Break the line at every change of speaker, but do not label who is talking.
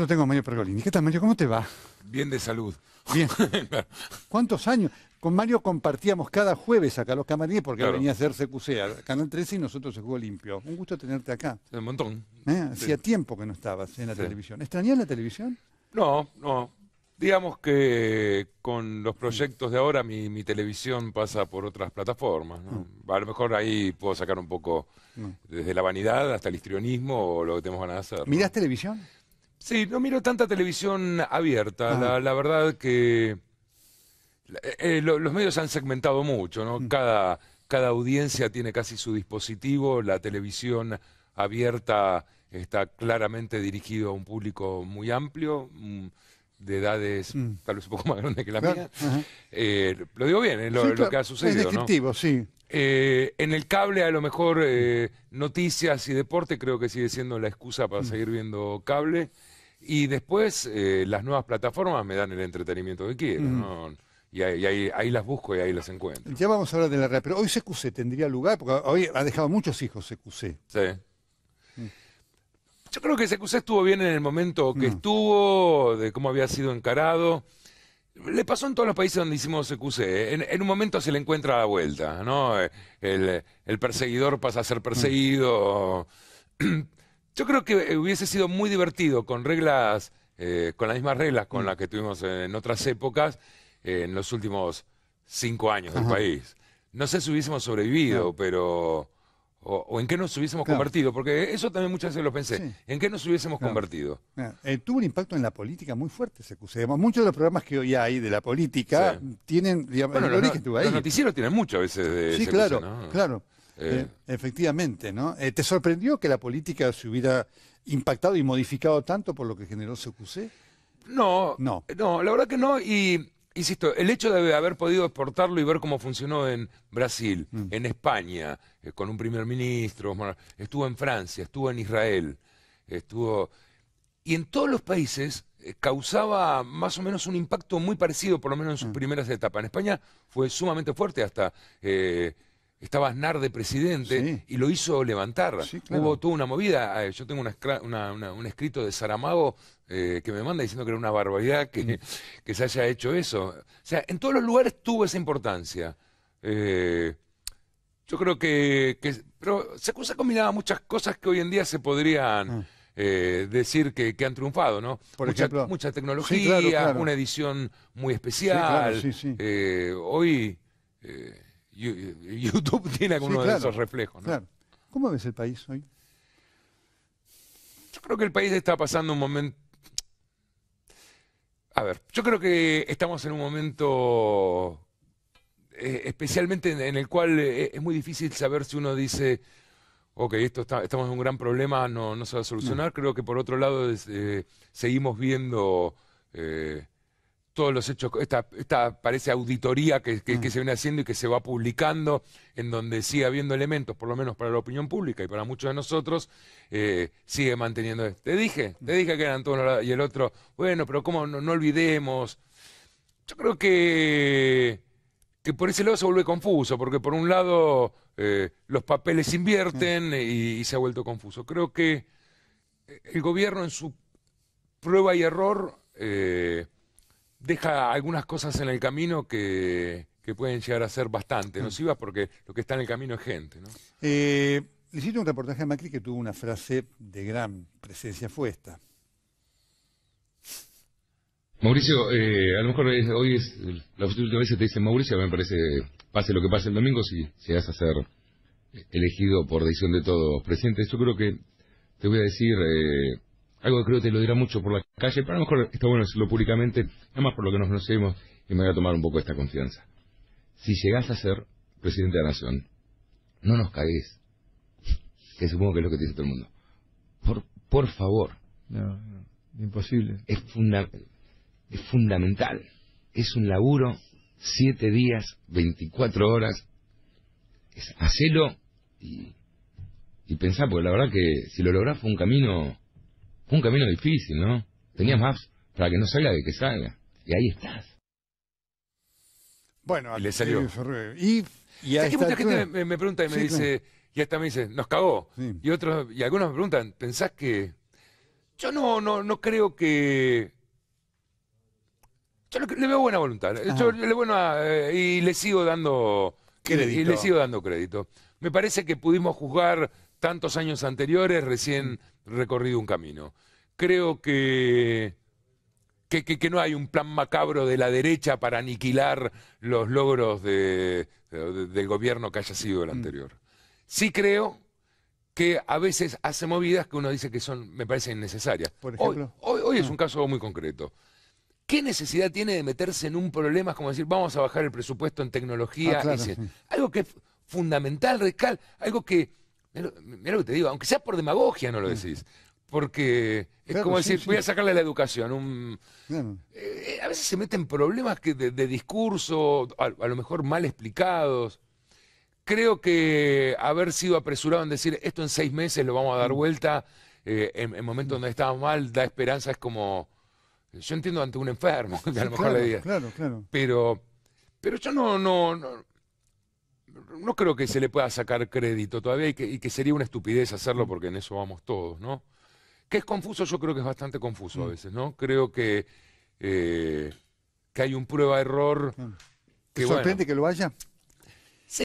No tengo Mario Pergolini. ¿Qué tal, Mario? ¿Cómo te va? Bien de salud. Bien. ¿Cuántos años? Con Mario compartíamos cada jueves acá los camarines porque venía a hacerse CQC, Canal 13 y nosotros se jugó limpio. Un gusto tenerte acá. Un montón. ¿Eh? Hacía tiempo que no estabas en la televisión. ¿Extrañas la televisión?
No, no. Digamos que con los proyectos de ahora mi, televisión pasa por otras plataformas. Mm. A lo mejor ahí puedo sacar un poco mm. desde la vanidad hasta el histrionismo o lo que tenemos ganas de hacer.
¿Mirás televisión?
Sí, no miro tanta televisión abierta. La, ah. verdad que eh, eh, los medios han segmentado mucho, ¿no? Mm. Cada, cada audiencia tiene casi su dispositivo. La televisión abierta está claramente dirigido a un público muy amplio, mm, de edades mm. tal vez un poco más grandes que la mía. Eh, lo digo bien, lo, que ha sucedido. Es sí. en el cable, a lo mejor, noticias y deporte creo que sigue siendo la excusa para seguir viendo cable. Y después eh, las nuevas plataformas me dan el entretenimiento que quiero, Y, ahí, las busco y ahí las encuentro.
Ya vamos a hablar de la red, pero hoy CQC tendría lugar, porque hoy ha dejado muchos hijos CQC. Sí. Mm. Yo creo
que CQC estuvo bien en el momento que mm. estuvo, de cómo había sido encarado. Le pasó en todos los países donde hicimos CQC. ¿eh? En, un momento se le encuentra a la vuelta, ¿no? El, perseguidor pasa a ser perseguido. Yo creo que eh, hubiese sido muy divertido con reglas, eh, con las mismas reglas con mm. las que tuvimos en otras épocas, eh, en los últimos cinco años del país. No sé si hubiésemos sobrevivido, pero... O, en qué nos hubiésemos convertido, porque eso también muchas veces lo pensé, en qué nos hubiésemos convertido.
tuvo un impacto en la política muy fuerte Se acusé. muchos de los programas que hoy hay de la política tienen, digamos, bueno, el los, origen
ahí. Los noticieros tienen mucho a veces de Sí, claro, claro.
Eh, eh, efectivamente, ¿no? Eh, ¿Te sorprendió que la política se hubiera impactado y modificado tanto por lo que generó Secuse? No, no,
no, la verdad que no. Y insisto, el hecho de haber podido exportarlo y ver cómo funcionó en Brasil, mm. en España, con un primer ministro, estuvo en Francia, estuvo en Israel, estuvo... Y en todos los países causaba más o menos un impacto muy parecido, por lo menos en sus mm. primeras etapas. En España fue sumamente fuerte, hasta estaba Aznar de presidente y lo hizo levantar. Hubo toda una movida. Eh, yo tengo un escrito de Saramago eh, que me manda diciendo que era una barbaridad mm. que, se haya hecho eso. O sea, en todos los lugares tuvo esa importancia. Eh, yo creo que, pero se, combinaba muchas cosas que hoy en día se podrían... Ah. decir que, han triunfado, ¿no? Por mucha, ejemplo, mucha tecnología, una edición muy especial. Claro, hoy eh, YouTube tiene algunos de esos reflejos, ¿no? Claro.
¿Cómo ves el país hoy? Yo creo que el
país está pasando un momento... A ver, yo creo que estamos en un momento eh, especialmente en, el cual eh, es muy difícil saber si uno dice, ok, esto estamos en un gran problema, no, no se va a solucionar. Creo que por otro lado seguimos viendo todos los hechos, esta, esta parece auditoría que, que, mm. se viene haciendo y que se va publicando, en donde sigue habiendo elementos, por lo menos para la opinión pública y para muchos de nosotros, eh, sigue manteniendo. Este. Te dije, te mm. dije que eran todos y el otro, bueno, pero ¿cómo no, olvidemos? Yo creo que, que por ese lado se vuelve confuso, porque por un lado eh, los papeles mm. invierten y, se ha vuelto confuso. Creo que eh, el gobierno en su prueba y error deja algunas cosas en el camino que, pueden llegar a ser bastante mm. nocivas porque lo que está en el camino es gente. ¿no?
Eh, le hiciste un reportaje a Macri que tuvo una frase de gran presencia, fue esta.
Mauricio, eh, a lo mejor hoy es la última vez que te dicen Mauricio, me parece, pase lo que pase el domingo, si se a ser elegido por decisión de todos presentes, yo creo que te voy a decir, eh, algo que creo que te lo dirá mucho por la calle, pero a lo mejor está bueno decirlo públicamente, nada más por lo que nos conocemos, y me voy a tomar un poco esta confianza. Si llegás a ser presidente de la nación, no nos cagues, que supongo que es lo que dice todo el mundo. Por, por favor. No, no, imposible. Es, funda es fundamental. Es un laburo, siete días, 24 horas. Es, hacelo y, y pensá, porque la verdad que si lo lográs fue un camino un camino difícil, ¿no? Tenías más para que no salga de que salga. Y ahí estás.
Bueno, y le eh, salió. Y, y mucha gente me, pregunta y me dice,
y hasta me dice, nos cagó. Y otros, y algunos me preguntan, ¿pensás que.? Yo no, no, no creo que. Yo le veo buena voluntad. ¿eh? le bueno eh, y le sigo dando Y le sigo dando crédito. Me parece que pudimos juzgar tantos años anteriores, recién recorrido un camino. Creo que, que, no hay un plan macabro de la derecha para aniquilar los logros del gobierno que haya sido el mm. anterior. Sí creo que a veces hace movidas que uno dice que son, me parece, innecesarias. Por ejemplo. Hoy, es mm. un caso muy concreto. ¿Qué necesidad tiene de meterse en un problema como decir, vamos a bajar el presupuesto en tecnología? Ah, mm. Algo que es fundamental, radical, algo que Mira lo que te digo, aunque sea por demagogia no lo decís. Porque es como decir, voy a sacarle la educación. Eh, eh, a veces se meten problemas que de, discurso, a, lo mejor mal explicados. Creo que haber sido apresurado en decir, esto en seis meses lo vamos a dar mm. vuelta, eh, en, momentos donde estaba mal, da esperanza, es como... Yo entiendo ante un enfermo, a lo mejor le digas.
Claro, claro.
Pero, pero yo no, no no creo que se le pueda sacar crédito todavía y que, sería una estupidez hacerlo porque en eso vamos todos, ¿no? Que es confuso, yo creo que es bastante confuso a mm. veces, ¿no? Creo que, eh, que hay un prueba-error. Mm. que sorprende
que lo haya?